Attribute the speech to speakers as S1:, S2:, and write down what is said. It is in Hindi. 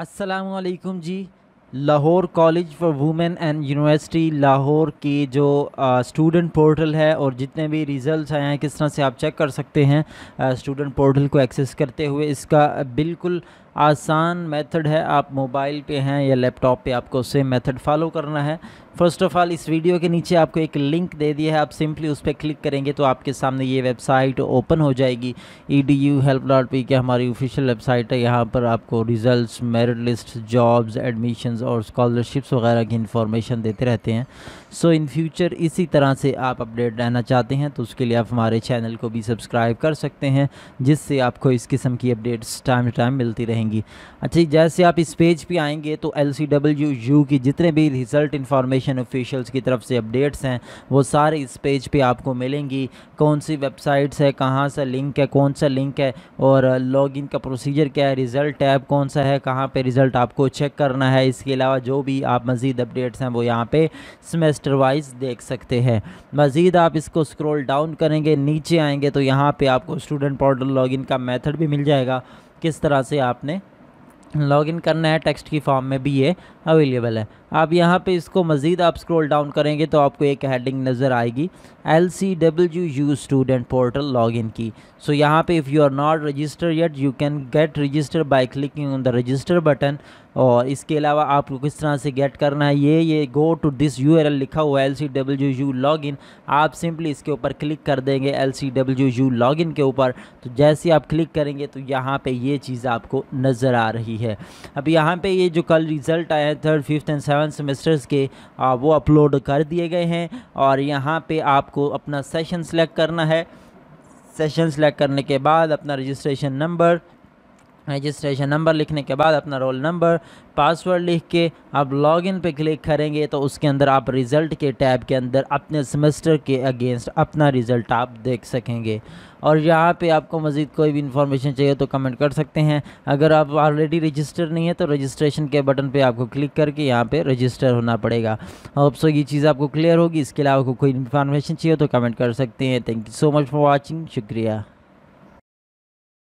S1: असलकुम जी Lahore college for women and university Lahore की जो स्टूडेंट पोर्टल है और जितने भी रिज़ल्ट्स आए हैं किस तरह से आप चेक कर सकते हैं स्टूडेंट पोर्टल को एक्सेस करते हुए इसका बिल्कुल आसान मेथड है आप मोबाइल पे हैं या लैपटॉप पे आपको सेम मेथड फॉलो करना है फर्स्ट ऑफ़ ऑल इस वीडियो के नीचे आपको एक लिंक दे दिया है आप सिंपली उस पर क्लिक करेंगे तो आपके सामने ये वेबसाइट ओपन हो जाएगी E D U help dot P K हमारी ऑफिशियल वेबसाइट है यहाँ पर आपको results merit list jobs admission और स्कॉलरशिप्स वगैरह की इन्फॉर्मेशन देते रहते हैं सो इन फ्यूचर इसी तरह से आप अपडेट रहना चाहते हैं तो उसके लिए आप हमारे चैनल को भी सब्सक्राइब कर सकते हैं जिससे आपको इस किस्म की अपडेट्स टाइम टू टाइम मिलती रहेंगी जाएंगी अच्छा जैसे आप इस पेज पे आएंगे तो एल यू की जितने भी रिज़ल्ट इन्फॉर्मेशन ऑफिशियल्स की तरफ से अपडेट्स हैं वो सारे इस पेज पे आपको मिलेंगी कौन सी वेबसाइट्स है कहाँ सा लिंक है कौन सा लिंक है और लॉगिन का प्रोसीजर क्या है रिज़ल्ट टैब कौन सा है कहाँ पर रिज़ल्ट आपको चेक करना है इसके अलावा जो भी आप मज़ीद अपडेट्स हैं वो यहाँ पर सेमेस्टर वाइज देख सकते हैं मज़ीद आप इसको स्क्रोल डाउन करेंगे नीचे आएंगे तो यहाँ पर आपको स्टूडेंट पोर्टल लॉगिन का मेथड भी मिल जाएगा किस तरह से आपने लॉगिन करना है टेक्स्ट की फॉर्म में भी ये अवेलेबल है आप यहाँ पे इसको मज़ीद आप स्क्रॉल डाउन करेंगे तो आपको एक हेडिंग नज़र आएगी L C W U student portal log in की सो so, यहाँ पे if you are not register yet you can get register by clicking on the register button और इसके अलावा आपको किस तरह से गेट करना है ये ये गो टू दिस यू लिखा हुआ L C W U log in आप सिंपली इसके ऊपर क्लिक कर देंगे L C W U log in के ऊपर तो जैसे आप क्लिक करेंगे तो यहाँ पे ये चीज़ आपको नज़र आ रही है अब यहाँ पे ये जो कल रिज़ल्ट आया है third fifth and seven semesters के वो अपलोड कर दिए गए हैं और यहाँ पे आपको अपना सेशन सेलेक्ट करना है सेशन सेलेक्ट करने के बाद अपना रजिस्ट्रेशन नंबर रजिस्ट्रेशन नंबर लिखने के बाद अपना रोल नंबर पासवर्ड लिख के आप लॉगिन पे क्लिक करेंगे तो उसके अंदर आप रिज़ल्ट के टैब के अंदर अपने सेमेस्टर के अगेंस्ट अपना रिज़ल्ट आप देख सकेंगे और यहाँ पे आपको मज़ीद कोई भी इन्फॉर्मेशन चाहिए तो कमेंट कर सकते हैं अगर आप ऑलरेडी रजिस्टर नहीं है तो रजिस्ट्रेशन के बटन पे आपको क्लिक करके यहाँ पे रजिस्टर होना पड़ेगा होप सो ये चीज़ आपको क्लियर होगी इसके अलावा आपको कोई इन्फॉर्मेशन चाहिए तो कमेंट कर सकते हैं thank you so much for watching शुक्रिया